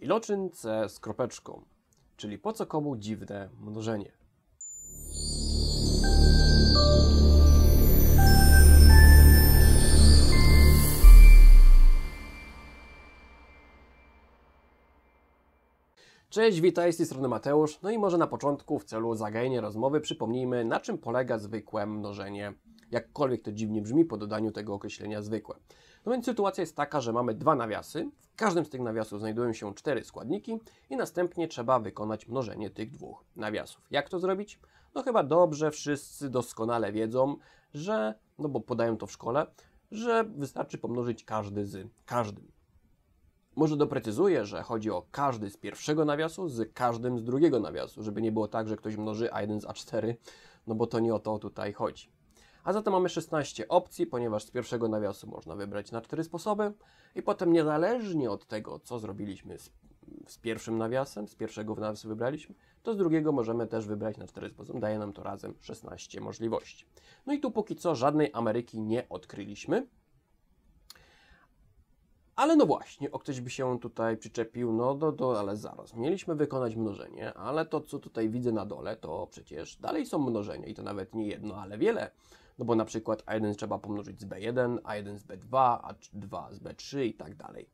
Iloczyn C z kropeczką, czyli po co komu dziwne mnożenie. Cześć, witaj, z tej strony Mateusz. No i może na początku, w celu zagajenia rozmowy, przypomnijmy, na czym polega zwykłe mnożenie jakkolwiek to dziwnie brzmi po dodaniu tego określenia zwykłe. No więc sytuacja jest taka, że mamy dwa nawiasy, w każdym z tych nawiasów znajdują się cztery składniki i następnie trzeba wykonać mnożenie tych dwóch nawiasów. Jak to zrobić? No chyba dobrze wszyscy doskonale wiedzą, że, no bo podają to w szkole, że wystarczy pomnożyć każdy z każdym. Może doprecyzuję, że chodzi o każdy z pierwszego nawiasu z każdym z drugiego nawiasu, żeby nie było tak, że ktoś mnoży A1 z A4, no bo to nie o to tutaj chodzi. A zatem mamy 16 opcji, ponieważ z pierwszego nawiasu można wybrać na 4 sposoby i potem niezależnie od tego, co zrobiliśmy z, z pierwszym nawiasem, z pierwszego nawiasu wybraliśmy, to z drugiego możemy też wybrać na 4 sposoby. Daje nam to razem 16 możliwości. No i tu póki co żadnej Ameryki nie odkryliśmy. Ale no właśnie, o ktoś by się tutaj przyczepił, no do, do, ale zaraz, mieliśmy wykonać mnożenie, ale to co tutaj widzę na dole, to przecież dalej są mnożenia i to nawet nie jedno, ale wiele no bo na przykład A1 trzeba pomnożyć z B1, A1 z B2, A2 z B3 i tak dalej.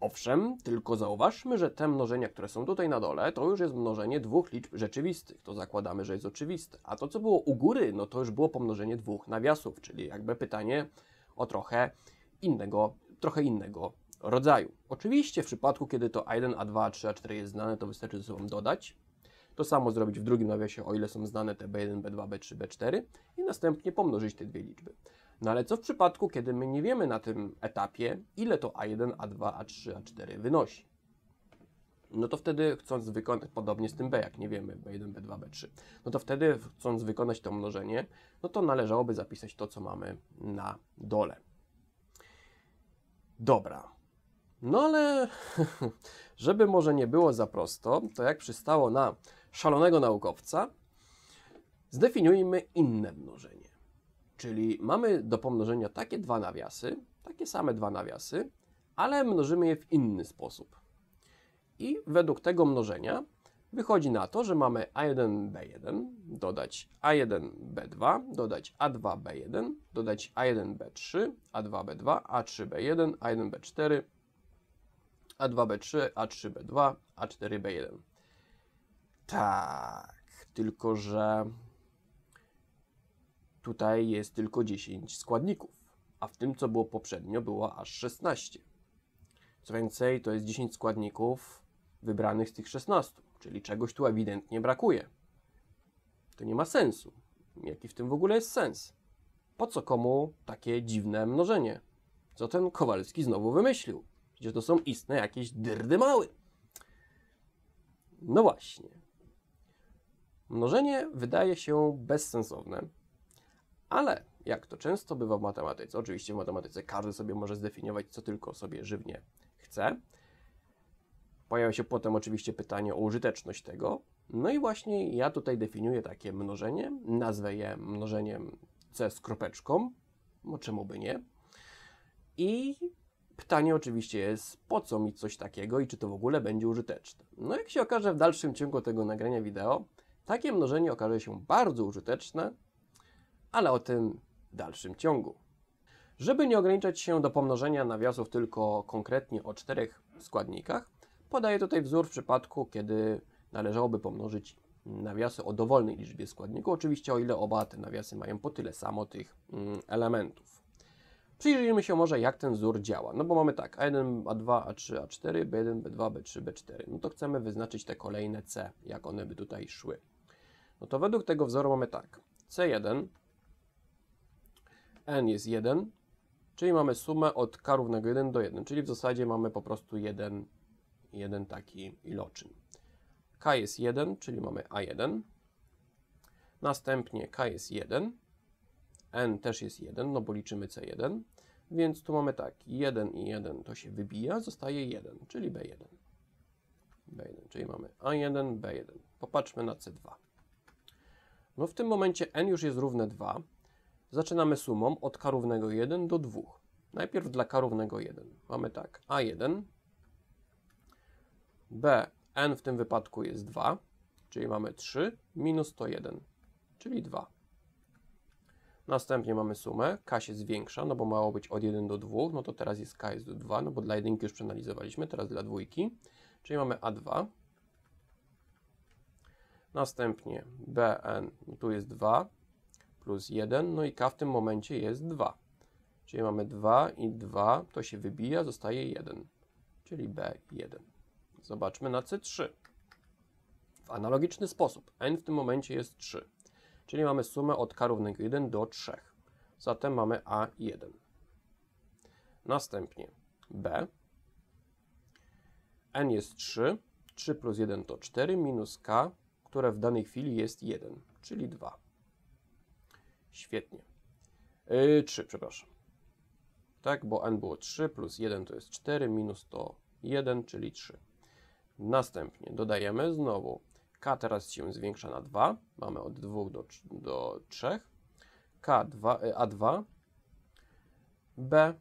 Owszem, tylko zauważmy, że te mnożenia, które są tutaj na dole, to już jest mnożenie dwóch liczb rzeczywistych. To zakładamy, że jest oczywiste. A to, co było u góry, no to już było pomnożenie dwóch nawiasów, czyli jakby pytanie o trochę innego, trochę innego rodzaju. Oczywiście w przypadku, kiedy to A1, A2, A3, A4 jest znane, to wystarczy ze sobą dodać. To samo zrobić w drugim nawiasie, o ile są znane te B1, B2, B3, B4 i następnie pomnożyć te dwie liczby. No ale co w przypadku, kiedy my nie wiemy na tym etapie, ile to A1, A2, A3, A4 wynosi? no to wtedy chcąc wykonać, podobnie z tym B, jak nie wiemy, B1, B2, B3, no to wtedy chcąc wykonać to mnożenie, no to należałoby zapisać to, co mamy na dole. Dobra. No ale, żeby może nie było za prosto, to jak przystało na szalonego naukowca, zdefiniujmy inne mnożenie. Czyli mamy do pomnożenia takie dwa nawiasy, takie same dwa nawiasy, ale mnożymy je w inny sposób. I według tego mnożenia wychodzi na to, że mamy A1B1 dodać A1B2 dodać A2B1 dodać A1B3 A2B2 A3B1 A1B4 A2B3 A3B2 A4B1. Tak, tylko że tutaj jest tylko 10 składników, a w tym, co było poprzednio, było aż 16. Co więcej, to jest 10 składników wybranych z tych 16, czyli czegoś tu ewidentnie brakuje. To nie ma sensu. Jaki w tym w ogóle jest sens? Po co komu takie dziwne mnożenie? Co ten Kowalski znowu wymyślił? Przecież to są istne jakieś dyrdy mały. No właśnie. Mnożenie wydaje się bezsensowne, ale jak to często bywa w matematyce, oczywiście w matematyce każdy sobie może zdefiniować, co tylko sobie żywnie chce. Pojawia się potem oczywiście pytanie o użyteczność tego. No i właśnie ja tutaj definiuję takie mnożenie, nazwę je mnożeniem c z kropeczką, no czemu by nie. I pytanie oczywiście jest, po co mi coś takiego i czy to w ogóle będzie użyteczne. No jak się okaże w dalszym ciągu tego nagrania wideo, takie mnożenie okaże się bardzo użyteczne, ale o tym w dalszym ciągu. Żeby nie ograniczać się do pomnożenia nawiasów tylko konkretnie o czterech składnikach, podaję tutaj wzór w przypadku, kiedy należałoby pomnożyć nawiasy o dowolnej liczbie składników, oczywiście o ile oba te nawiasy mają po tyle samo tych mm, elementów. Przyjrzyjmy się może jak ten wzór działa, no bo mamy tak A1, A2, A3, A4, B1, B2, B3, B4, no to chcemy wyznaczyć te kolejne C, jak one by tutaj szły. No to według tego wzoru mamy tak. C1, n jest 1, czyli mamy sumę od k równego 1 do 1, czyli w zasadzie mamy po prostu jeden, jeden taki iloczyn. k jest 1, czyli mamy a1, następnie k jest 1, n też jest 1, no bo liczymy c1, więc tu mamy tak, 1 i 1 to się wybija, zostaje 1, czyli b1. b1, czyli mamy a1, b1. Popatrzmy na c2. No w tym momencie n już jest równe 2. Zaczynamy sumą od k równego 1 do 2. Najpierw dla k równego 1 mamy tak a1, b, n w tym wypadku jest 2, czyli mamy 3 minus to 1, czyli 2. Następnie mamy sumę, k się zwiększa, no bo mało być od 1 do 2, no to teraz jest k jest do 2, no bo dla jedynki już przeanalizowaliśmy, teraz dla dwójki, czyli mamy a2 Następnie bn, tu jest 2 plus 1, no i k w tym momencie jest 2. Czyli mamy 2 i 2, to się wybija, zostaje 1, czyli b1. Zobaczmy na c3. W analogiczny sposób n w tym momencie jest 3, czyli mamy sumę od k równego 1 do 3. Zatem mamy a1. Następnie b. n jest 3, 3 plus 1 to 4, minus k które w danej chwili jest 1, czyli 2. Świetnie. Yy, 3, przepraszam. Tak, bo n było 3 plus 1 to jest 4, minus to 1, czyli 3. Następnie dodajemy znowu k teraz się zwiększa na 2, mamy od 2 do, do 3, K2, A2, B,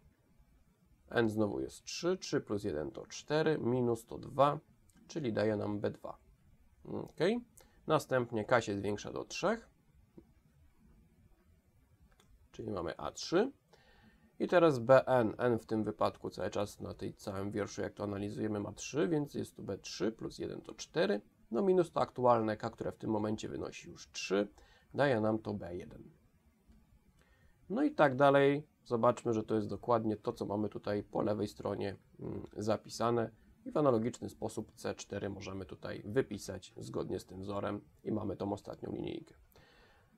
N znowu jest 3, 3 plus 1 to 4, minus to 2, czyli daje nam B2. ok? Następnie K się zwiększa do 3, czyli mamy A3. I teraz Bn, n w tym wypadku cały czas na tej całym wierszu, jak to analizujemy, ma 3, więc jest tu B3 plus 1 to 4. No minus to aktualne K, które w tym momencie wynosi już 3, daje nam to B1. No i tak dalej. Zobaczmy, że to jest dokładnie to, co mamy tutaj po lewej stronie mm, zapisane i w analogiczny sposób C4 możemy tutaj wypisać zgodnie z tym wzorem i mamy tą ostatnią linijkę.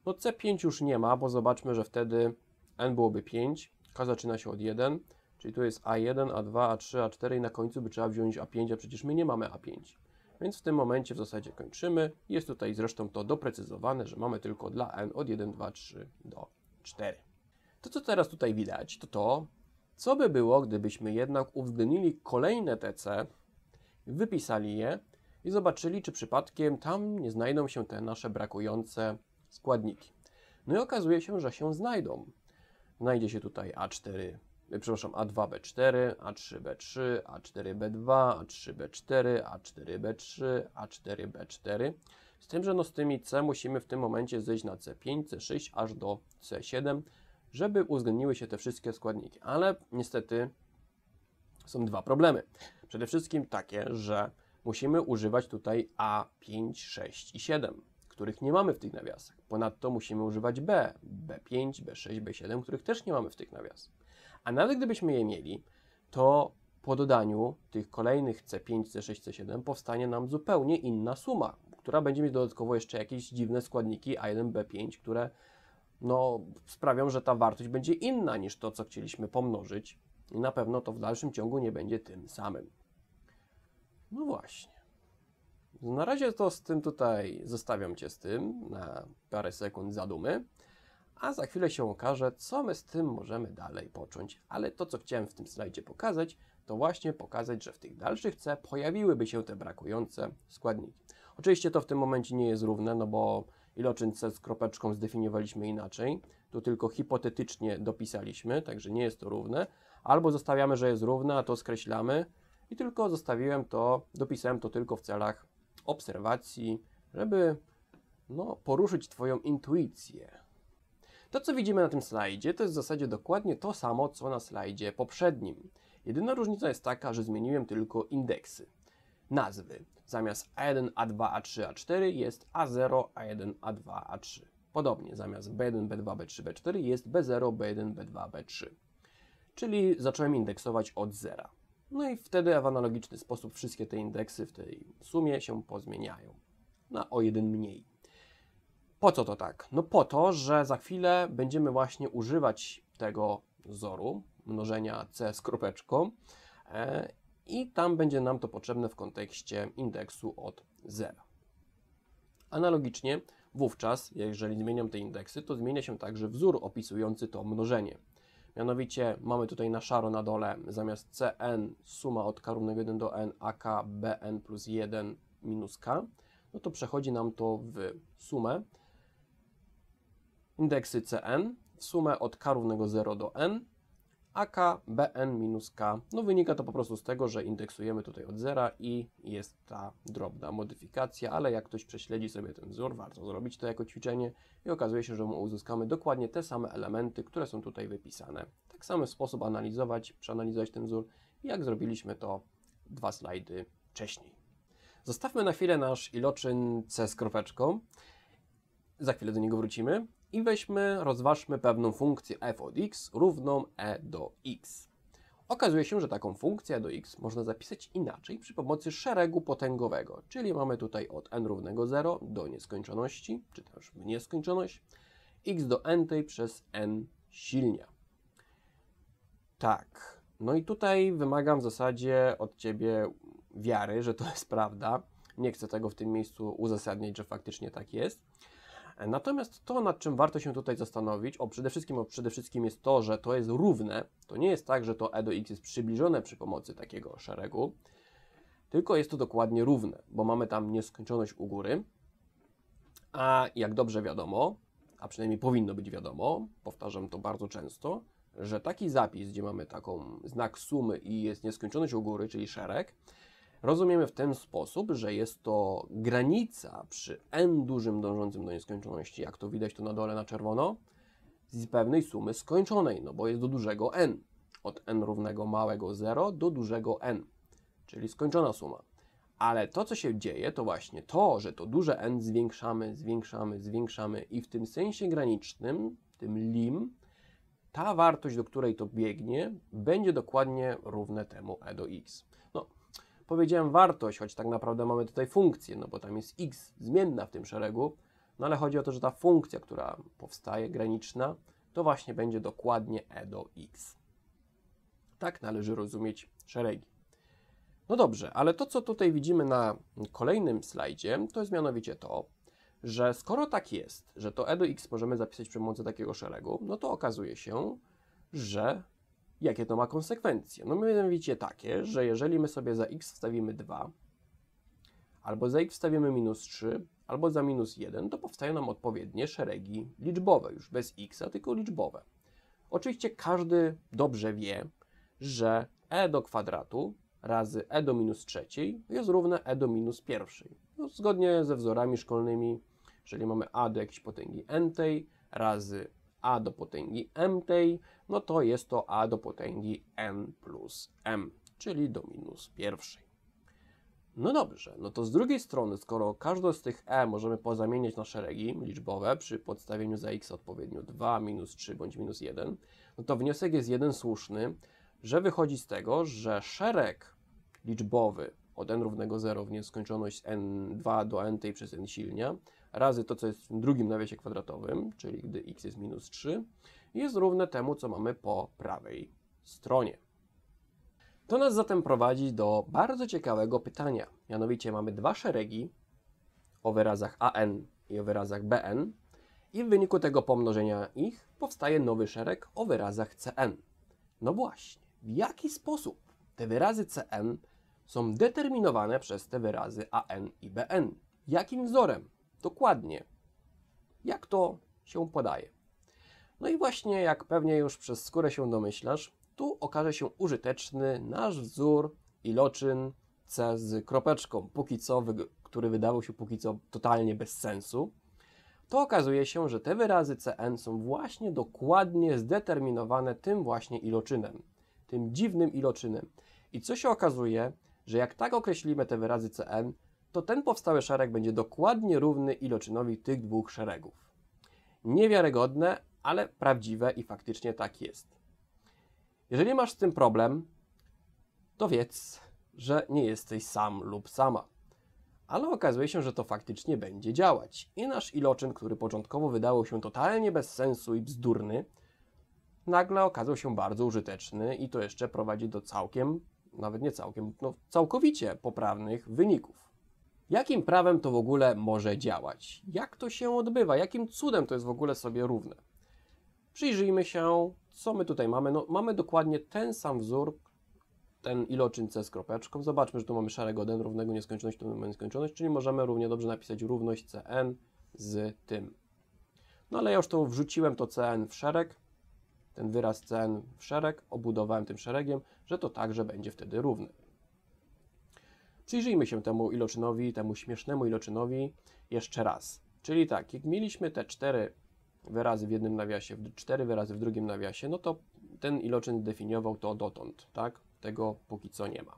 No C5 już nie ma, bo zobaczmy, że wtedy N byłoby 5, K zaczyna się od 1, czyli tu jest A1, A2, A3, A4 i na końcu by trzeba wziąć A5, a przecież my nie mamy A5. Więc w tym momencie w zasadzie kończymy. Jest tutaj zresztą to doprecyzowane, że mamy tylko dla n od 1, 2, 3 do 4. To co teraz tutaj widać, to to, co by było, gdybyśmy jednak uwzględnili kolejne TC, wypisali je i zobaczyli, czy przypadkiem tam nie znajdą się te nasze brakujące składniki. No i okazuje się, że się znajdą. Znajdzie się tutaj A4, przepraszam, A2B4, A3B3, A4B2, A3B4, A4B3, A4B4. Z tym, że no z tymi C musimy w tym momencie zejść na C5, C6 aż do C7, żeby uwzględniły się te wszystkie składniki. Ale niestety są dwa problemy. Przede wszystkim takie, że musimy używać tutaj A, 5, 6 i 7, których nie mamy w tych nawiasach. Ponadto musimy używać B, B5, B6, B7, których też nie mamy w tych nawiasach. A nawet gdybyśmy je mieli, to po dodaniu tych kolejnych C5, C6, C7 powstanie nam zupełnie inna suma, która będzie mieć dodatkowo jeszcze jakieś dziwne składniki A1, B5, które no, sprawią, że ta wartość będzie inna niż to, co chcieliśmy pomnożyć, i na pewno to w dalszym ciągu nie będzie tym samym. No właśnie. Na razie to z tym tutaj zostawiam Cię z tym na parę sekund zadumy, a za chwilę się okaże, co my z tym możemy dalej począć. Ale to, co chciałem w tym slajdzie pokazać, to właśnie pokazać, że w tych dalszych C pojawiłyby się te brakujące składniki. Oczywiście to w tym momencie nie jest równe, no bo C z kropeczką zdefiniowaliśmy inaczej, tu tylko hipotetycznie dopisaliśmy, także nie jest to równe, albo zostawiamy, że jest równe, a to skreślamy i tylko zostawiłem to, dopisałem to tylko w celach obserwacji, żeby no, poruszyć Twoją intuicję. To, co widzimy na tym slajdzie, to jest w zasadzie dokładnie to samo, co na slajdzie poprzednim. Jedyna różnica jest taka, że zmieniłem tylko indeksy nazwy. Zamiast A1, A2, A3, A4 jest A0, A1, A2, A3. Podobnie zamiast B1, B2, B3, B4 jest B0, B1, B2, B3. Czyli zacząłem indeksować od zera. No i wtedy w analogiczny sposób wszystkie te indeksy w tej sumie się pozmieniają. Na o jeden mniej. Po co to tak? No po to, że za chwilę będziemy właśnie używać tego wzoru mnożenia C z kropeczką e, i tam będzie nam to potrzebne w kontekście indeksu od 0. Analogicznie wówczas, jeżeli zmieniam te indeksy, to zmienia się także wzór opisujący to mnożenie. Mianowicie mamy tutaj na szaro na dole zamiast Cn suma od k równego 1 do n, a k bn plus 1 minus k, no to przechodzi nam to w sumę indeksy Cn, w sumę od k równego 0 do n a K, BN minus K. No wynika to po prostu z tego, że indeksujemy tutaj od zera i jest ta drobna modyfikacja, ale jak ktoś prześledzi sobie ten wzór, warto zrobić to jako ćwiczenie i okazuje się, że uzyskamy dokładnie te same elementy, które są tutaj wypisane. Tak samo sposób analizować, przeanalizować ten wzór, jak zrobiliśmy to dwa slajdy wcześniej. Zostawmy na chwilę nasz iloczyn C z kropeczką. Za chwilę do niego wrócimy i weźmy, rozważmy pewną funkcję f od x równą e do x. Okazuje się, że taką funkcję e do x można zapisać inaczej przy pomocy szeregu potęgowego, czyli mamy tutaj od n równego 0 do nieskończoności, czy też w nieskończoność, x do n tej przez n silnia. Tak, no i tutaj wymagam w zasadzie od Ciebie wiary, że to jest prawda. Nie chcę tego w tym miejscu uzasadniać, że faktycznie tak jest. Natomiast to, nad czym warto się tutaj zastanowić, o przede wszystkim, o przede wszystkim jest to, że to jest równe. To nie jest tak, że to e do x jest przybliżone przy pomocy takiego szeregu, tylko jest to dokładnie równe, bo mamy tam nieskończoność u góry. A jak dobrze wiadomo, a przynajmniej powinno być wiadomo, powtarzam to bardzo często, że taki zapis, gdzie mamy taką znak sumy i jest nieskończoność u góry, czyli szereg, Rozumiemy w ten sposób, że jest to granica przy n dużym dążącym do nieskończoności, jak to widać tu na dole na czerwono, z pewnej sumy skończonej, no bo jest do dużego n. Od n równego małego 0 do dużego n, czyli skończona suma. Ale to, co się dzieje, to właśnie to, że to duże n zwiększamy, zwiększamy, zwiększamy i w tym sensie granicznym, tym lim, ta wartość, do której to biegnie, będzie dokładnie równe temu e do x. Powiedziałem wartość, choć tak naprawdę mamy tutaj funkcję, no bo tam jest x zmienna w tym szeregu, no ale chodzi o to, że ta funkcja, która powstaje, graniczna, to właśnie będzie dokładnie e do x. Tak należy rozumieć szeregi. No dobrze, ale to co tutaj widzimy na kolejnym slajdzie, to jest mianowicie to, że skoro tak jest, że to e do x możemy zapisać przy pomocy takiego szeregu, no to okazuje się, że Jakie to ma konsekwencje? No mianowicie takie, że jeżeli my sobie za x wstawimy 2, albo za x wstawimy minus 3, albo za minus 1, to powstają nam odpowiednie szeregi liczbowe, już bez x, a tylko liczbowe. Oczywiście każdy dobrze wie, że e do kwadratu razy e do minus trzeciej jest równe e do minus pierwszej. No, zgodnie ze wzorami szkolnymi, jeżeli mamy a do jakiejś potęgi n tej razy a do potęgi m tej no to jest to a do potęgi n plus m, czyli do minus pierwszej. No dobrze, no to z drugiej strony, skoro każdą z tych e możemy pozamieniać na szeregi liczbowe przy podstawieniu za x odpowiednio 2, minus 3 bądź minus 1, no to wniosek jest jeden słuszny, że wychodzi z tego, że szereg liczbowy od n równego 0 w nieskończoność n2 do n tej przez n silnia razy to, co jest w drugim nawiasie kwadratowym, czyli gdy x jest minus 3, jest równe temu, co mamy po prawej stronie. To nas zatem prowadzi do bardzo ciekawego pytania. Mianowicie mamy dwa szeregi o wyrazach AN i o wyrazach BN i w wyniku tego pomnożenia ich powstaje nowy szereg o wyrazach CN. No właśnie, w jaki sposób te wyrazy CN są determinowane przez te wyrazy AN i BN? Jakim wzorem? Dokładnie. Jak to się podaje? No i właśnie, jak pewnie już przez skórę się domyślasz, tu okaże się użyteczny nasz wzór iloczyn C z kropeczką, póki co, który wydawał się póki co totalnie bez sensu, to okazuje się, że te wyrazy Cn są właśnie dokładnie zdeterminowane tym właśnie iloczynem, tym dziwnym iloczynem. I co się okazuje, że jak tak określimy te wyrazy Cn, to ten powstały szereg będzie dokładnie równy iloczynowi tych dwóch szeregów. Niewiarygodne, ale prawdziwe i faktycznie tak jest. Jeżeli masz z tym problem, to wiedz, że nie jesteś sam lub sama. Ale okazuje się, że to faktycznie będzie działać. I nasz iloczyn, który początkowo wydawał się totalnie bez sensu i bzdurny, nagle okazał się bardzo użyteczny i to jeszcze prowadzi do całkiem, nawet nie całkiem, no całkowicie poprawnych wyników. Jakim prawem to w ogóle może działać? Jak to się odbywa? Jakim cudem to jest w ogóle sobie równe? Przyjrzyjmy się, co my tutaj mamy. No, mamy dokładnie ten sam wzór, ten iloczyn c z kropeczką. Zobaczmy, że tu mamy od n równego nieskończoności, tu mamy nieskończoność, czyli możemy równie dobrze napisać równość cn z tym. No ale ja już to wrzuciłem to cn w szereg, ten wyraz cn w szereg, obudowałem tym szeregiem, że to także będzie wtedy równy. Przyjrzyjmy się temu iloczynowi, temu śmiesznemu iloczynowi jeszcze raz. Czyli tak, jak mieliśmy te cztery wyrazy w jednym nawiasie, cztery wyrazy w drugim nawiasie, no to ten iloczyn definiował to dotąd, tak? Tego póki co nie ma.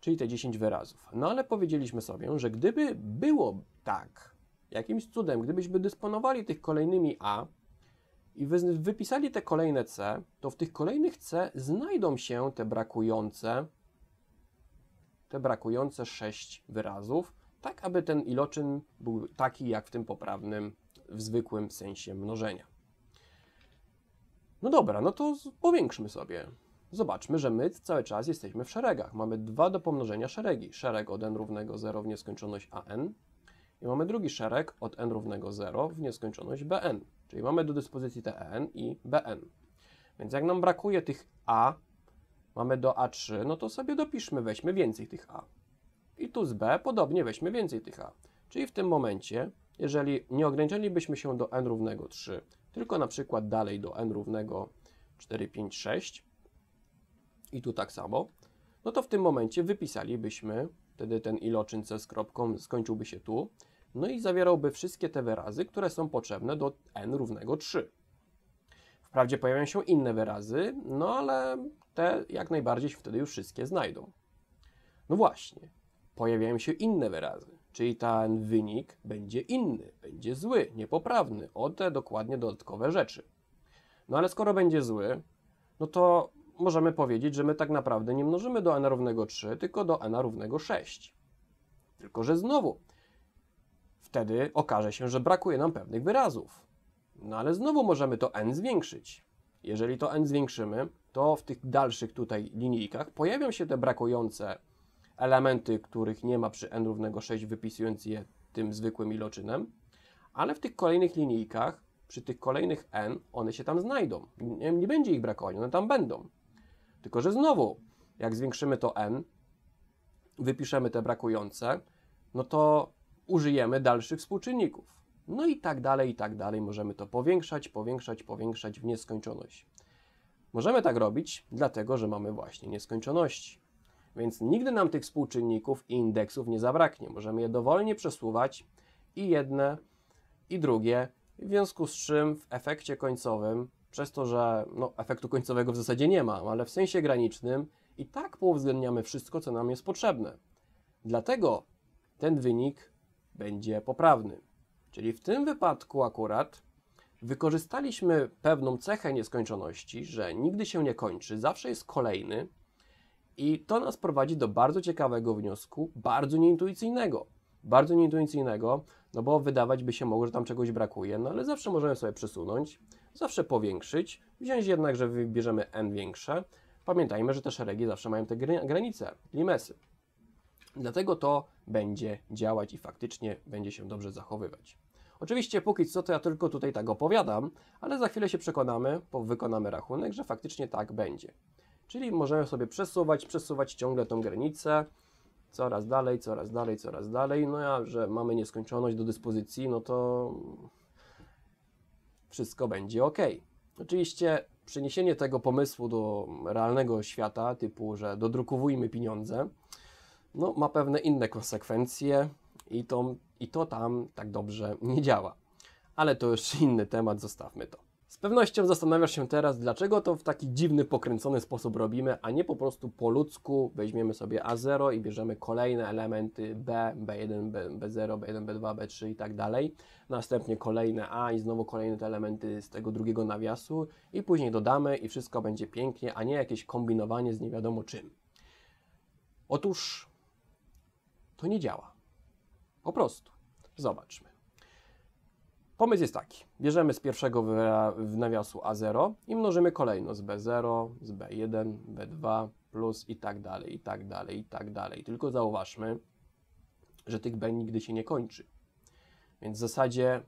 Czyli te 10 wyrazów. No ale powiedzieliśmy sobie, że gdyby było tak, jakimś cudem, gdybyśmy dysponowali tych kolejnymi A i wypisali te kolejne C, to w tych kolejnych C znajdą się te brakujące, te brakujące 6 wyrazów, tak aby ten iloczyn był taki jak w tym poprawnym w zwykłym sensie mnożenia. No dobra, no to powiększmy sobie. Zobaczmy, że my cały czas jesteśmy w szeregach. Mamy dwa do pomnożenia szeregi. Szereg od n równego 0 w nieskończoność a n i mamy drugi szereg od n równego 0 w nieskończoność bn. Czyli mamy do dyspozycji te e n i bn. Więc jak nam brakuje tych a, mamy do a3, no to sobie dopiszmy, weźmy więcej tych a. I tu z b podobnie weźmy więcej tych a. Czyli w tym momencie jeżeli nie ograniczalibyśmy się do n równego 3, tylko na przykład dalej do n równego 4, 5, 6 i tu tak samo, no to w tym momencie wypisalibyśmy, wtedy ten iloczyn c z kropką skończyłby się tu, no i zawierałby wszystkie te wyrazy, które są potrzebne do n równego 3. Wprawdzie pojawią się inne wyrazy, no ale te jak najbardziej się wtedy już wszystkie znajdą. No właśnie, pojawiają się inne wyrazy. Czyli ten wynik będzie inny, będzie zły, niepoprawny o te dokładnie dodatkowe rzeczy. No ale skoro będzie zły, no to możemy powiedzieć, że my tak naprawdę nie mnożymy do n równego 3, tylko do n równego 6. Tylko, że znowu, wtedy okaże się, że brakuje nam pewnych wyrazów. No ale znowu możemy to n zwiększyć. Jeżeli to n zwiększymy, to w tych dalszych tutaj linijkach pojawią się te brakujące elementy, których nie ma przy n równego 6, wypisując je tym zwykłym iloczynem, ale w tych kolejnych linijkach, przy tych kolejnych n, one się tam znajdą. Nie, nie będzie ich brakować, one tam będą. Tylko, że znowu, jak zwiększymy to n, wypiszemy te brakujące, no to użyjemy dalszych współczynników. No i tak dalej, i tak dalej. Możemy to powiększać, powiększać, powiększać w nieskończoność. Możemy tak robić, dlatego że mamy właśnie nieskończoności. Więc nigdy nam tych współczynników i indeksów nie zabraknie. Możemy je dowolnie przesuwać i jedne, i drugie, w związku z czym w efekcie końcowym, przez to, że no, efektu końcowego w zasadzie nie ma, ale w sensie granicznym i tak pouwzględniamy wszystko, co nam jest potrzebne. Dlatego ten wynik będzie poprawny. Czyli w tym wypadku akurat wykorzystaliśmy pewną cechę nieskończoności, że nigdy się nie kończy, zawsze jest kolejny, i to nas prowadzi do bardzo ciekawego wniosku, bardzo nieintuicyjnego. Bardzo nieintuicyjnego, no bo wydawać by się mogło, że tam czegoś brakuje, no ale zawsze możemy sobie przesunąć, zawsze powiększyć, wziąć jednak, że wybierzemy n większe. Pamiętajmy, że te szeregi zawsze mają te granice, limesy. Dlatego to będzie działać i faktycznie będzie się dobrze zachowywać. Oczywiście póki co to ja tylko tutaj tak opowiadam, ale za chwilę się przekonamy, bo wykonamy rachunek, że faktycznie tak będzie. Czyli możemy sobie przesuwać, przesuwać ciągle tą granicę, coraz dalej, coraz dalej, coraz dalej. No a że mamy nieskończoność do dyspozycji, no to wszystko będzie ok. Oczywiście przeniesienie tego pomysłu do realnego świata, typu, że dodrukowujmy pieniądze, no, ma pewne inne konsekwencje i to, i to tam tak dobrze nie działa. Ale to już inny temat, zostawmy to. Z pewnością zastanawiasz się teraz, dlaczego to w taki dziwny, pokręcony sposób robimy, a nie po prostu po ludzku weźmiemy sobie A0 i bierzemy kolejne elementy B, B1, B0, B1, B2, B3 i tak dalej. Następnie kolejne A i znowu kolejne te elementy z tego drugiego nawiasu i później dodamy i wszystko będzie pięknie, a nie jakieś kombinowanie z nie wiadomo czym. Otóż to nie działa. Po prostu. Zobaczmy. Pomysł jest taki. Bierzemy z pierwszego w, w nawiasu A0 i mnożymy kolejno z B0, z B1, B2, plus i tak dalej, i tak dalej, i tak dalej. Tylko zauważmy, że tych B nigdy się nie kończy. Więc w zasadzie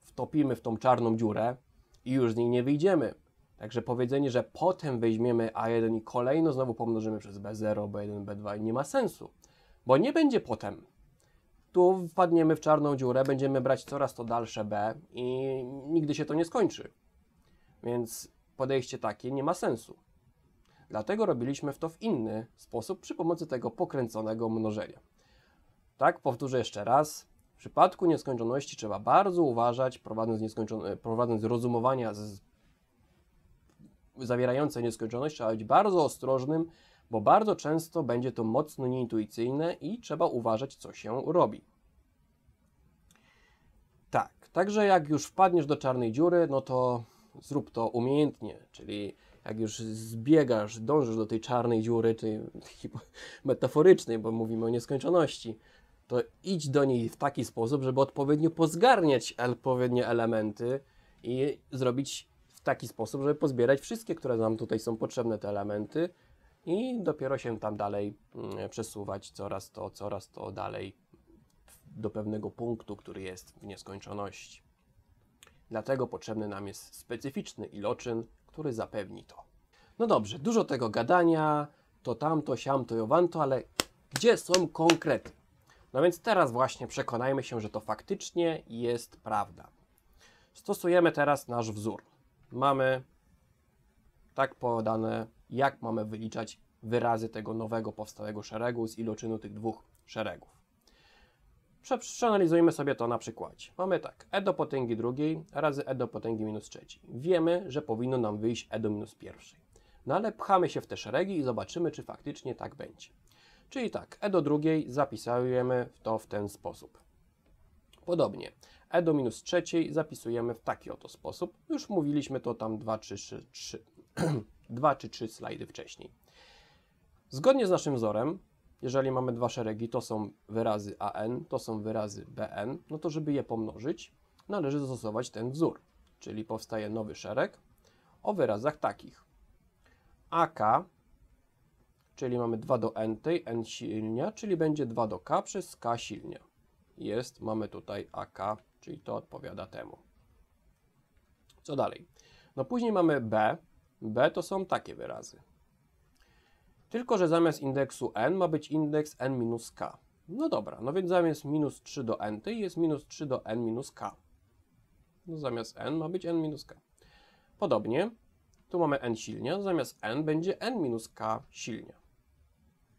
wtopimy w tą czarną dziurę i już z niej nie wyjdziemy. Także powiedzenie, że potem weźmiemy A1 i kolejno znowu pomnożymy przez B0, B1, B2 nie ma sensu, bo nie będzie potem tu wpadniemy w czarną dziurę, będziemy brać coraz to dalsze B i nigdy się to nie skończy. Więc podejście takie nie ma sensu. Dlatego robiliśmy w to w inny sposób przy pomocy tego pokręconego mnożenia. Tak, powtórzę jeszcze raz. W przypadku nieskończoności trzeba bardzo uważać, prowadząc, nieskończone, prowadząc rozumowania z, zawierające nieskończoność, trzeba być bardzo ostrożnym, bo bardzo często będzie to mocno nieintuicyjne i trzeba uważać, co się robi. Tak, także jak już wpadniesz do czarnej dziury, no to zrób to umiejętnie, czyli jak już zbiegasz, dążysz do tej czarnej dziury, tej metaforycznej, bo mówimy o nieskończoności, to idź do niej w taki sposób, żeby odpowiednio pozgarniać odpowiednie elementy i zrobić w taki sposób, żeby pozbierać wszystkie, które nam tutaj są potrzebne, te elementy, i dopiero się tam dalej mm, przesuwać coraz to, coraz to dalej do pewnego punktu, który jest w nieskończoności. Dlatego potrzebny nam jest specyficzny iloczyn, który zapewni to. No dobrze, dużo tego gadania, to tamto, siamto jowanto, ale gdzie są konkrety? No więc teraz właśnie przekonajmy się, że to faktycznie jest prawda. Stosujemy teraz nasz wzór. Mamy tak podane jak mamy wyliczać wyrazy tego nowego powstałego szeregu z iloczynu tych dwóch szeregów. Przeanalizujmy sobie to na przykładzie. Mamy tak, e do potęgi drugiej razy e do potęgi minus trzeciej. Wiemy, że powinno nam wyjść e do minus pierwszej. No ale pchamy się w te szeregi i zobaczymy, czy faktycznie tak będzie. Czyli tak, e do drugiej zapisujemy to w ten sposób. Podobnie, e do minus trzeciej zapisujemy w taki oto sposób. Już mówiliśmy to tam 2, 3, 3. 3 dwa czy trzy slajdy wcześniej. Zgodnie z naszym wzorem, jeżeli mamy dwa szeregi, to są wyrazy AN, to są wyrazy BN, no to żeby je pomnożyć, należy zastosować ten wzór, czyli powstaje nowy szereg o wyrazach takich. AK, czyli mamy 2 do N tej, N silnia, czyli będzie 2 do K przez K silnia. Jest, mamy tutaj AK, czyli to odpowiada temu. Co dalej? No później mamy B, B to są takie wyrazy. Tylko, że zamiast indeksu n ma być indeks n minus k. No dobra, no więc zamiast minus 3 do n jest minus 3 do n minus k. No zamiast n ma być n minus k. Podobnie, tu mamy n silnia, zamiast n będzie n minus k silnia.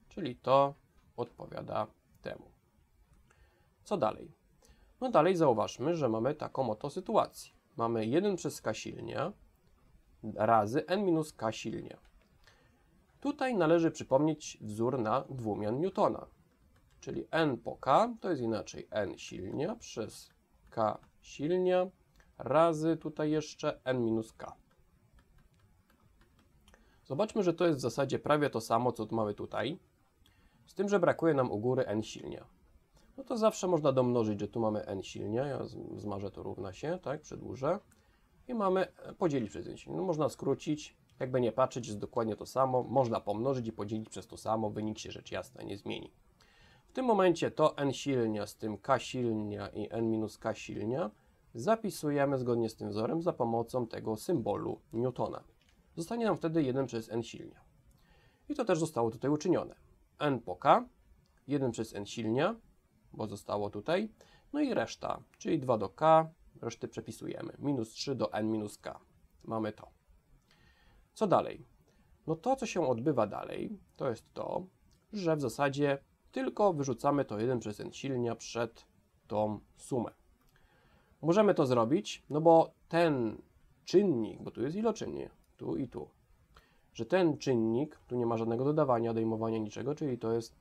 Czyli to odpowiada temu. Co dalej? No dalej zauważmy, że mamy taką oto sytuację. Mamy 1 przez k silnia, razy n minus k silnie. Tutaj należy przypomnieć wzór na dwumian Newtona, czyli n po k to jest inaczej n silnia przez k silnia razy tutaj jeszcze n minus k. Zobaczmy, że to jest w zasadzie prawie to samo, co mamy tutaj, z tym, że brakuje nam u góry n silnia. No to zawsze można domnożyć, że tu mamy n silnia, ja zmarzę to równa się, tak, przedłużę i mamy e, podzielić przez 10. No, można skrócić, jakby nie patrzeć, jest dokładnie to samo. Można pomnożyć i podzielić przez to samo, wynik się rzecz jasna nie zmieni. W tym momencie to n silnia z tym k silnia i n minus k silnia zapisujemy zgodnie z tym wzorem za pomocą tego symbolu Newtona. Zostanie nam wtedy 1 przez n silnia. I to też zostało tutaj uczynione. n po k, 1 przez n silnia, bo zostało tutaj, no i reszta, czyli 2 do k, reszty przepisujemy. Minus 3 do n minus k. Mamy to. Co dalej? No to, co się odbywa dalej, to jest to, że w zasadzie tylko wyrzucamy to 1 przez n silnia przed tą sumę. Możemy to zrobić, no bo ten czynnik, bo tu jest iloczynnie tu i tu, że ten czynnik, tu nie ma żadnego dodawania, odejmowania, niczego, czyli to jest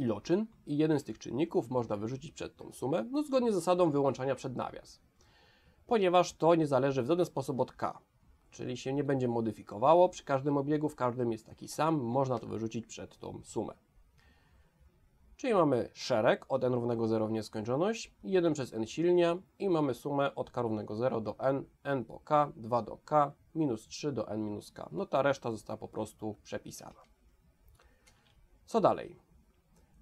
iloczyn i jeden z tych czynników można wyrzucić przed tą sumę, no zgodnie z zasadą wyłączania przed nawias, ponieważ to nie zależy w żaden sposób od k, czyli się nie będzie modyfikowało przy każdym obiegu, w każdym jest taki sam, można to wyrzucić przed tą sumę. Czyli mamy szereg od n równego 0 w nieskończoność, 1 przez n silnia i mamy sumę od k równego 0 do n, n po k, 2 do k, minus 3 do n minus k. No ta reszta została po prostu przepisana. Co dalej?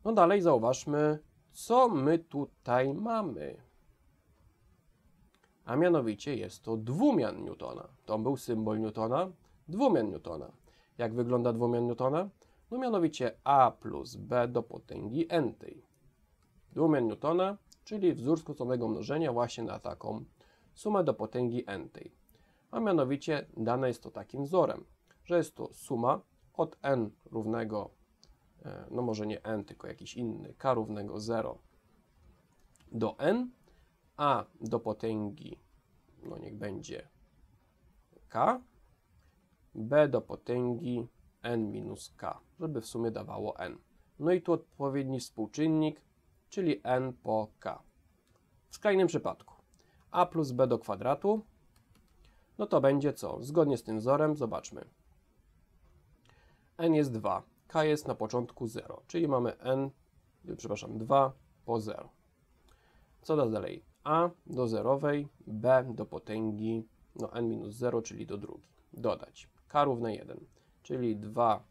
No dalej zauważmy, co my tutaj mamy. A mianowicie jest to dwumian Newtona. To był symbol Newtona, dwumian Newtona. Jak wygląda dwumian Newtona? No mianowicie A plus B do potęgi n. -tej. Dwumian Newtona, czyli wzór skróconego mnożenia właśnie na taką sumę do potęgi n. -tej. A mianowicie dane jest to takim wzorem, że jest to suma od n równego E, no może nie n, tylko jakiś inny, k równego 0 do n, a do potęgi, no niech będzie k, b do potęgi n minus k, żeby w sumie dawało n. No i tu odpowiedni współczynnik, czyli n po k. W skrajnym przypadku a plus b do kwadratu, no to będzie co? Zgodnie z tym wzorem, zobaczmy. n jest 2, k jest na początku 0, czyli mamy n, przepraszam, 2 po 0. Co da dalej? a do zerowej, b do potęgi no n minus 0, czyli do drugiej. Dodać k równe 1, czyli 2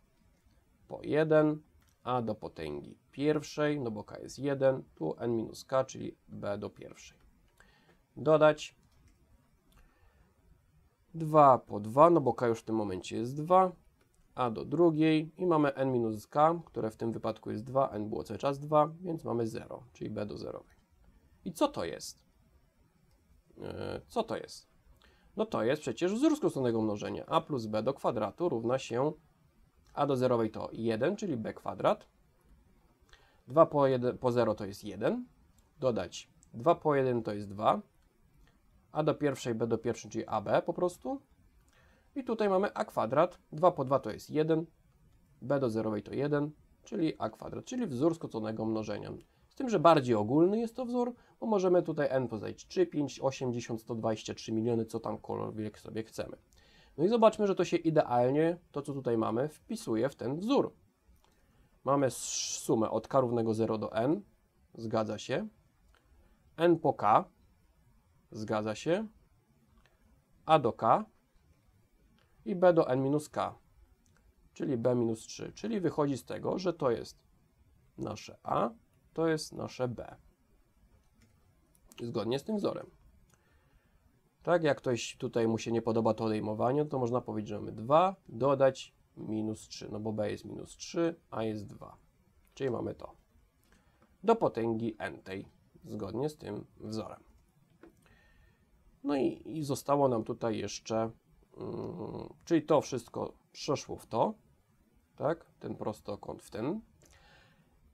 po 1, a do potęgi pierwszej, no bo k jest 1, tu n minus k, czyli b do pierwszej. Dodać 2 po 2, no bo k już w tym momencie jest 2, a do drugiej i mamy n minus k, które w tym wypadku jest 2, n było cały czas 2, więc mamy 0, czyli b do 0. I co to jest? E, co to jest? No to jest przecież wzór skróconego mnożenia. a plus b do kwadratu równa się a do zerowej to 1, czyli b kwadrat. 2 po, 1, po 0 to jest 1. Dodać 2 po 1 to jest 2. a do pierwszej b do pierwszej, czyli ab po prostu. I tutaj mamy a kwadrat, 2 po 2 to jest 1, b do 0 to 1, czyli a kwadrat, czyli wzór skoconego mnożenia. Z tym, że bardziej ogólny jest to wzór, bo możemy tutaj n pozadzić 3, 5, 80, 123 miliony, co tam kolorwiek sobie chcemy. No i zobaczmy, że to się idealnie, to co tutaj mamy, wpisuje w ten wzór. Mamy sumę od k równego 0 do n, zgadza się. n po k, zgadza się. a do k, i b do n minus k, czyli b minus 3, czyli wychodzi z tego, że to jest nasze a, to jest nasze b. Zgodnie z tym wzorem. Tak, jak ktoś tutaj mu się nie podoba to odejmowanie, to można powiedzieć, że mamy 2 dodać minus 3, no bo b jest minus 3, a jest 2. Czyli mamy to. Do potęgi n tej, zgodnie z tym wzorem. No i, i zostało nam tutaj jeszcze Mm, czyli to wszystko przeszło w to, tak? Ten prostokąt w ten.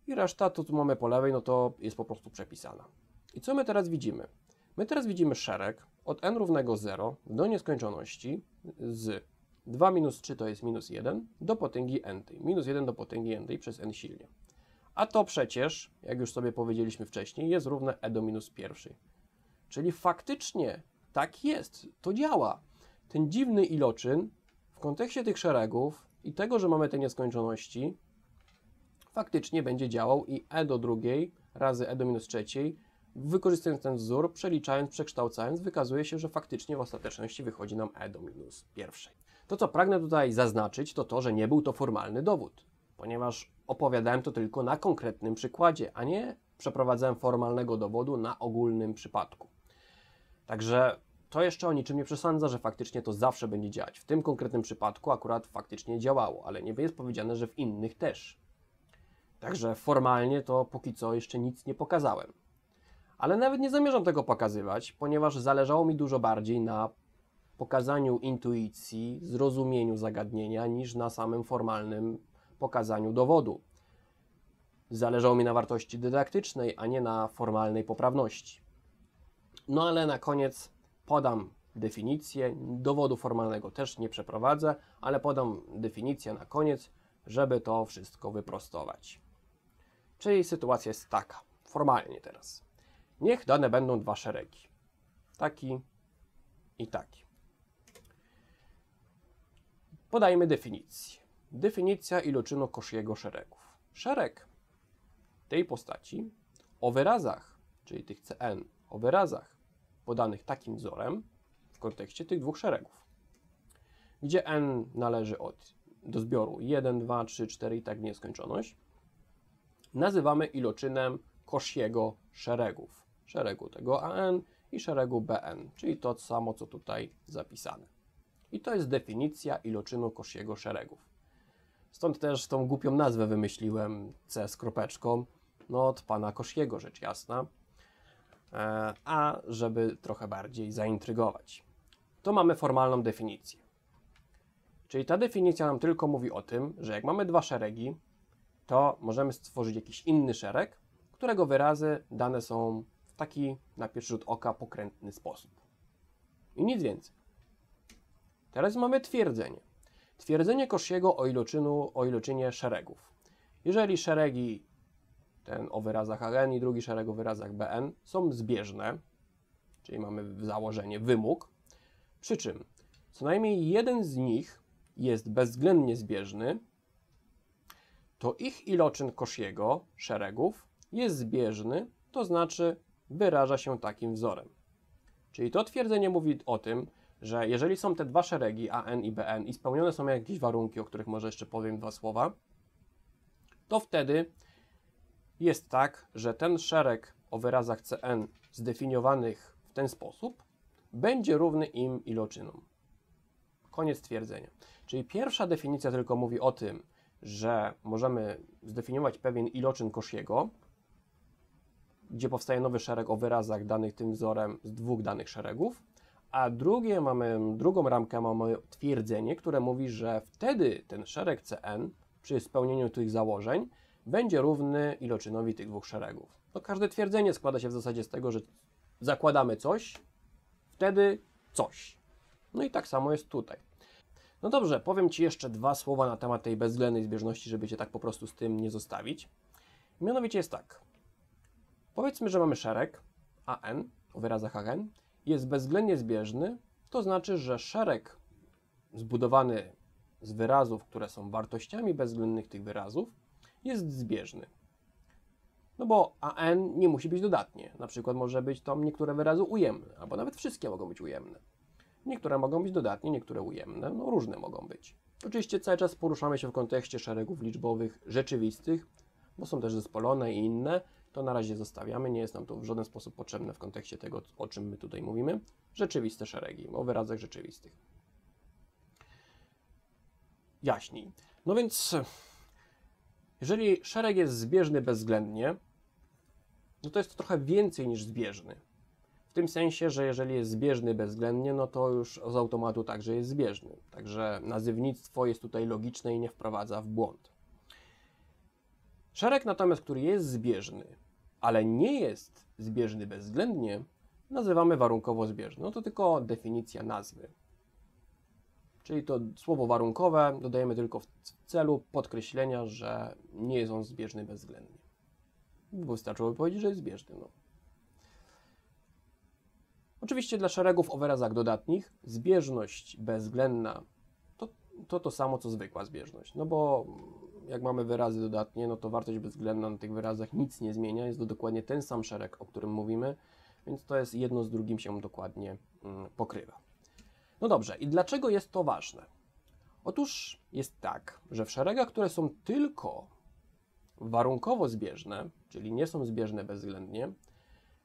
I reszta, to tu mamy po lewej, no to jest po prostu przepisana. I co my teraz widzimy? My teraz widzimy szereg od n równego 0 do nieskończoności z 2 minus 3 to jest minus 1 do potęgi n tej. Minus 1 do potęgi n tej przez n silnie. A to przecież, jak już sobie powiedzieliśmy wcześniej, jest równe e do minus pierwszej. Czyli faktycznie tak jest, to działa ten dziwny iloczyn w kontekście tych szeregów i tego, że mamy te nieskończoności, faktycznie będzie działał i e do drugiej razy e do minus trzeciej, wykorzystując ten wzór, przeliczając, przekształcając, wykazuje się, że faktycznie w ostateczności wychodzi nam e do minus pierwszej. To, co pragnę tutaj zaznaczyć, to to, że nie był to formalny dowód, ponieważ opowiadałem to tylko na konkretnym przykładzie, a nie przeprowadzałem formalnego dowodu na ogólnym przypadku. Także to jeszcze o niczym nie przesądza, że faktycznie to zawsze będzie działać. W tym konkretnym przypadku akurat faktycznie działało, ale nie jest powiedziane, że w innych też. Także formalnie to póki co jeszcze nic nie pokazałem. Ale nawet nie zamierzam tego pokazywać, ponieważ zależało mi dużo bardziej na pokazaniu intuicji, zrozumieniu zagadnienia, niż na samym formalnym pokazaniu dowodu. Zależało mi na wartości dydaktycznej, a nie na formalnej poprawności. No ale na koniec podam definicję, dowodu formalnego też nie przeprowadzę, ale podam definicję na koniec, żeby to wszystko wyprostować. Czyli sytuacja jest taka, formalnie teraz. Niech dane będą dwa szeregi, taki i taki. Podajmy definicję. Definicja iloczynu jego szeregów. Szereg tej postaci o wyrazach, czyli tych CN, o wyrazach podanych takim wzorem w kontekście tych dwóch szeregów, gdzie n należy od, do zbioru 1, 2, 3, 4 i tak w nieskończoność, nazywamy iloczynem Cauchy'ego szeregów. Szeregu tego AN i szeregu BN, czyli to samo, co tutaj zapisane. I to jest definicja iloczynu Cauchy'ego szeregów. Stąd też tą głupią nazwę wymyśliłem C z kropeczką, no od pana Cauchy'ego rzecz jasna, E, a żeby trochę bardziej zaintrygować. To mamy formalną definicję. Czyli ta definicja nam tylko mówi o tym, że jak mamy dwa szeregi, to możemy stworzyć jakiś inny szereg, którego wyrazy dane są w taki na pierwszy rzut oka pokrętny sposób. I nic więcej. Teraz mamy twierdzenie. Twierdzenie Kosziego o iloczynu, o iloczynie szeregów. Jeżeli szeregi ten o wyrazach AN i drugi szereg o wyrazach BN są zbieżne, czyli mamy założenie wymóg, przy czym co najmniej jeden z nich jest bezwzględnie zbieżny, to ich iloczyn Kosiego szeregów jest zbieżny, to znaczy wyraża się takim wzorem. Czyli to twierdzenie mówi o tym, że jeżeli są te dwa szeregi AN i BN i spełnione są jakieś warunki, o których może jeszcze powiem dwa słowa, to wtedy jest tak, że ten szereg o wyrazach Cn zdefiniowanych w ten sposób będzie równy im iloczynom. Koniec twierdzenia. Czyli pierwsza definicja tylko mówi o tym, że możemy zdefiniować pewien iloczyn Cauchy'ego, gdzie powstaje nowy szereg o wyrazach danych tym wzorem z dwóch danych szeregów, a drugie mamy, drugą ramkę mamy twierdzenie, które mówi, że wtedy ten szereg Cn przy spełnieniu tych założeń będzie równy iloczynowi tych dwóch szeregów. No każde twierdzenie składa się w zasadzie z tego, że zakładamy coś, wtedy coś. No i tak samo jest tutaj. No dobrze, powiem Ci jeszcze dwa słowa na temat tej bezwzględnej zbieżności, żeby Cię tak po prostu z tym nie zostawić. Mianowicie jest tak. Powiedzmy, że mamy szereg AN o wyrazach AN jest bezwzględnie zbieżny, to znaczy, że szereg zbudowany z wyrazów, które są wartościami bezwzględnych tych wyrazów, jest zbieżny. No bo AN nie musi być dodatnie. Na przykład może być tam niektóre wyrazy ujemne, albo nawet wszystkie mogą być ujemne. Niektóre mogą być dodatnie, niektóre ujemne, no różne mogą być. Oczywiście cały czas poruszamy się w kontekście szeregów liczbowych rzeczywistych, bo są też zespolone i inne. To na razie zostawiamy, nie jest nam to w żaden sposób potrzebne w kontekście tego, o czym my tutaj mówimy. Rzeczywiste szeregi, o wyrazach rzeczywistych. Jaśniej. No więc jeżeli szereg jest zbieżny bezwzględnie, no to jest to trochę więcej niż zbieżny. W tym sensie, że jeżeli jest zbieżny bezwzględnie, no to już z automatu także jest zbieżny. Także nazywnictwo jest tutaj logiczne i nie wprowadza w błąd. Szereg natomiast, który jest zbieżny, ale nie jest zbieżny bezwzględnie, nazywamy warunkowo zbieżny. No to tylko definicja nazwy. Czyli to słowo warunkowe dodajemy tylko w w celu podkreślenia, że nie jest on zbieżny bezwzględnie. Wystarczyłoby powiedzieć, że jest zbieżny. No. Oczywiście dla szeregów o wyrazach dodatnich zbieżność bezwzględna to, to to samo, co zwykła zbieżność. No bo jak mamy wyrazy dodatnie, no to wartość bezwzględna na tych wyrazach nic nie zmienia. Jest to dokładnie ten sam szereg, o którym mówimy, więc to jest jedno z drugim się dokładnie mm, pokrywa. No dobrze, i dlaczego jest to ważne? Otóż jest tak, że w szeregach, które są tylko warunkowo zbieżne, czyli nie są zbieżne bezwzględnie,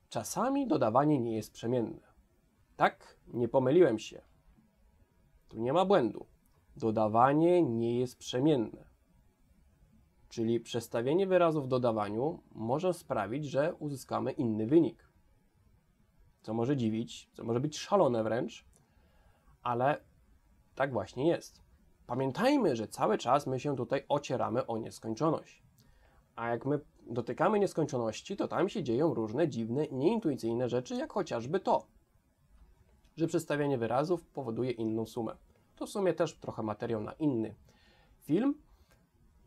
czasami dodawanie nie jest przemienne. Tak, nie pomyliłem się. Tu nie ma błędu. Dodawanie nie jest przemienne. Czyli przestawienie wyrazów w dodawaniu może sprawić, że uzyskamy inny wynik. Co może dziwić, co może być szalone wręcz, ale tak właśnie jest. Pamiętajmy, że cały czas my się tutaj ocieramy o nieskończoność. A jak my dotykamy nieskończoności, to tam się dzieją różne dziwne, nieintuicyjne rzeczy, jak chociażby to, że przedstawianie wyrazów powoduje inną sumę. To w sumie też trochę materiał na inny film,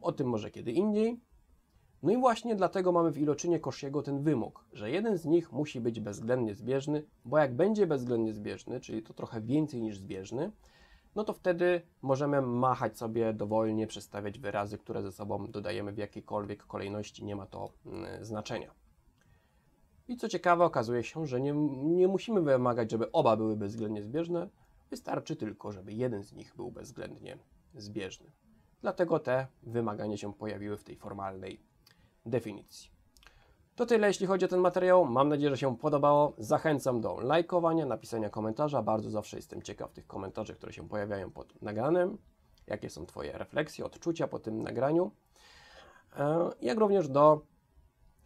o tym może kiedy indziej. No i właśnie dlatego mamy w iloczynie koszego ten wymóg, że jeden z nich musi być bezwzględnie zbieżny, bo jak będzie bezwzględnie zbieżny, czyli to trochę więcej niż zbieżny, no to wtedy możemy machać sobie dowolnie, przestawiać wyrazy, które ze sobą dodajemy w jakiejkolwiek kolejności, nie ma to mm, znaczenia. I co ciekawe, okazuje się, że nie, nie musimy wymagać, żeby oba były bezwzględnie zbieżne, wystarczy tylko, żeby jeden z nich był bezwzględnie zbieżny. Dlatego te wymagania się pojawiły w tej formalnej definicji. To tyle jeśli chodzi o ten materiał. Mam nadzieję, że się podobało. Zachęcam do lajkowania, napisania komentarza. Bardzo zawsze jestem ciekaw tych komentarzy, które się pojawiają pod nagranem. Jakie są Twoje refleksje, odczucia po tym nagraniu. E, jak również do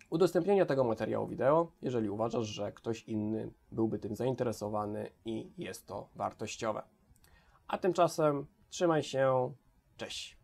udostępnienia tego materiału wideo, jeżeli uważasz, że ktoś inny byłby tym zainteresowany i jest to wartościowe. A tymczasem trzymaj się, cześć!